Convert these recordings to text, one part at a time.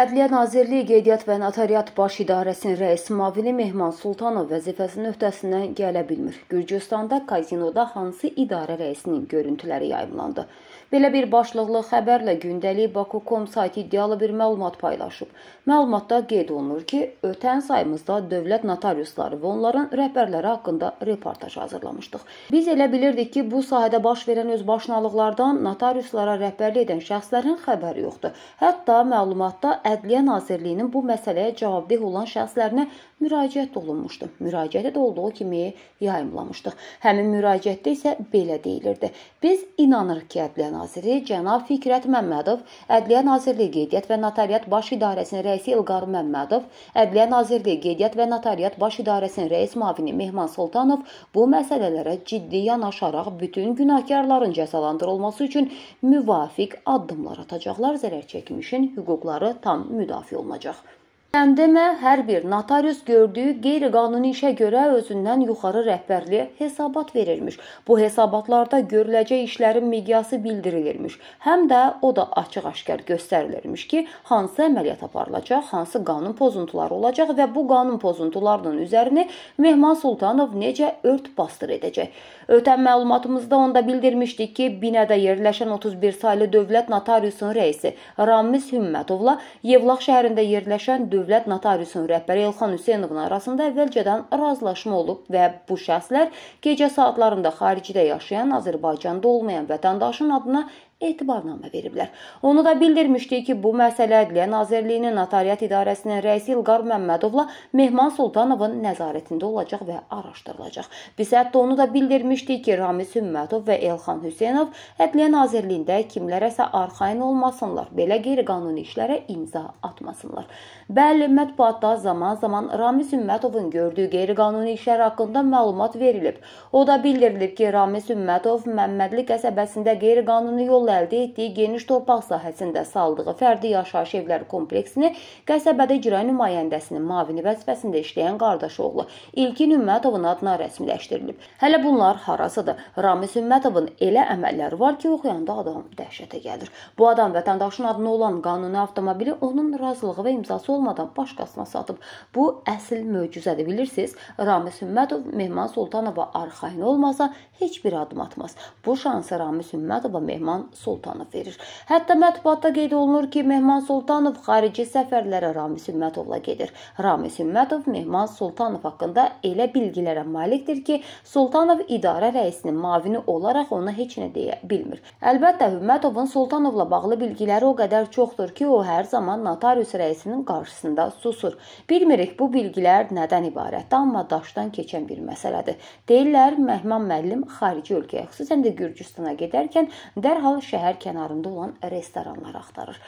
Ədliyyə Nazirliyi Qeydiyyat və Notariat Baş İdarəsinin rəis Mavili Mehman Sultanov vəzifəsinin öhdəsindən gələ bilmir. Gürcüstanda kazinoda hansı idarə rəisinin görüntüləri yayımlandı? Belə bir başlıqlı xəbərlə gündəlik Baku.com saytı iddialı bir məlumat paylaşıb. Məlumatda qeyd olunur ki, ötən sayımızda dövlət notariusları və onların rəhbərləri haqqında reportaj hazırlamışdıq. Biz elə bilirdik ki, bu sahədə baş verən özbaşınalıqlardan notariuslara rəhbərlik edən şəxslərin xəbəri yoxdur. Hətta məlumatda Ədliyyə Nazirliyinin bu məsələyə cavabdeh olan şəxslərinə müraciət olunmuşdu. Müraciətdə olduğu kimi yayımlamışdıq. Həmin müraciətdə isə belə deyilirdi: Biz inanırıq ki, Ədliyyə naziri cənab Fikrət Məmmədov, Ədliyyə Nazirliyi Qeydiyyat və Notariat Baş İdarəsinin rəisi İlqar Məmmədov, Ədliyyə Nazirliyi Qeydiyyat və Notariat Baş İdarəsinin rəis müavini Mehman Sultanov bu məsələlərə ciddi yanaşaraq bütün günahkarların cəzalandırılması üçün müvafiq addımlar atacaqlar, zərər çəkmişin hüquqları tam müdafiə olunacaq. Sən demə, hər bir notarius gördüyü qeyri-qanuni işə görə özündən yuxarı rəhbərliyə hesabat verilmiş. Bu hesabatlarda görüləcək işlərin miqyası bildirilirmiş. Həm də o da açıq-aşkar göstərilirmiş ki, hansı əməliyyat aparılacaq, hansı qanun pozuntuları olacaq və bu qanun pozuntularının üzərini Mehman Sultanov necə ört bastır edəcək. Ötən məlumatımızda onda bildirmişdik ki, binədə yerləşən 31 saylı dövlət notariusun rəisi Ramiz Hümmətova Yevlax şəhərində yerləşən dövlət dövlət notariusunun rəhbəri Elxan Hüseynovun arasında əvvəlcədən razılaşma olub və bu şəxslər gecə saatlarında xaricdə yaşayan Azərbaycanda olmayan vətəndaşın adına etibarnamə veriblər. Onu da bildirmişdi ki, bu məsələ Ədliyyə Nazirliyinin Notariat İdarəsinin rəisi İlqar Məmmədovla Mehman Sultanovun nəzarətində olacaq və araşdırılacaq. Biz hətta onu da bildirmişdik ki, Ramiz Hümmətov və Elxan Hüseynov Ədliyyə Nazirliyində kimlərəsə arxayın olmasınlar, belə qeyri-qanuni işlərə imza atmasınlar. Bəli, mətbuatda zaman-zaman Ramiz Hümmətovun gördüyü qeyri-qanuni işlər haqqında məlumat verilib. O da bildirilib ki, Ramiz Hümmətov Məmmədli qəsəbəsində qeyri-qanuni yolla yolla əldə etdiyi geniş torpaq sahəsində saldığı fərdi yaşayış evləri kompleksini qəsəbədə icra nümayəndəsinin mavini vəzifəsində işləyən qardaşoğlu İlkin Ümmətovun adına rəsmiləşdirilib. Hələ bunlar harasıdır? Ramiz Ümmətovun elə əməlləri var ki, oxuyanda adam dəhşətə gəlir. Bu adam vətəndaşın adına olan qanuni avtomobili onun razılığı və imzası olmadan başqasına satıb. Bu əsl möcüzədir, bilirsiniz? Ramiz Ümmətov Mehman Sultanova arxayın olmasa heç bir addım atmaz. Bu şansı Ramiz Ümmətova Mehman Sultanov verir. Hətta mətbuatda qeyd olunur ki, Mehman Sultanov xarici səfərlərə Ramiz Hümmətovla gedir. Ramiz Hümmətov Mehman Sultanov haqqında elə bilgilərə malikdir ki, Sultanov idarə rəisinin mavini olaraq ona heç nə deyə bilmir. Əlbəttə Hümmətovun Sultanovla bağlı bilgiləri o qədər çoxdur ki, o hər zaman notarius rəisinin qarşısında susur. Bilmirik bu bilgilər nədən ibarətdir, amma daşdan keçən bir məsələdir. Deyirlər Mehman müəllim xarici ölkəyə, xüsusən də Gürcüstana gedərkən dərhal şəhər kənarında olan restoranlar axtarır.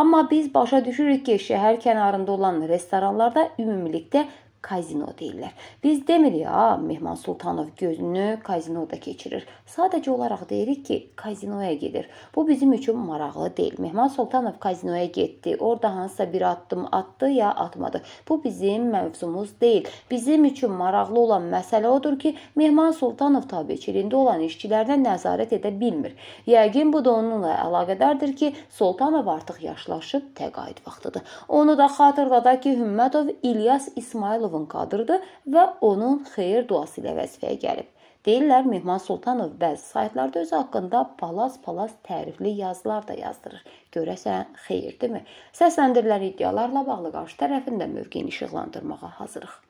Amma biz başa düşürük ki, şəhər kənarında olan restoranlarda ümumilikdə kazino deyirlər. Biz demirik ha, Mehman Sultanov gözünü kazinoda keçirir. Sadəcə olaraq deyirik ki, kazinoya gedir. Bu bizim üçün maraqlı deyil. Mehman Sultanov kazinoya getdi. Orda hansısa bir addım atdı ya atmadı. Bu bizim mövzumuz deyil. Bizim üçün maraqlı olan məsələ odur ki, Mehman Sultanov təbəçiliyində olan işçilərdən nəzarət edə bilmir. Yəqin bu da onunla əlaqədardır ki, Sultanov artıq yaşlaşıb təqaüd vaxtıdır. Onu da xatırladaq ki, Hümmətov İlyas İsmailov Sultanovun qadırdır və onun xeyir duası ilə vəzifəyə gəlib. Deyirlər Mehman Sultanov bəzi saytlarda özü haqqında palas-palas tərifli yazılar da yazdırır. Görəsən xeyir, deyilmi? Səsləndirilən iddialarla bağlı qarşı tərəfin də mövqeyini işıqlandırmağa hazırıq.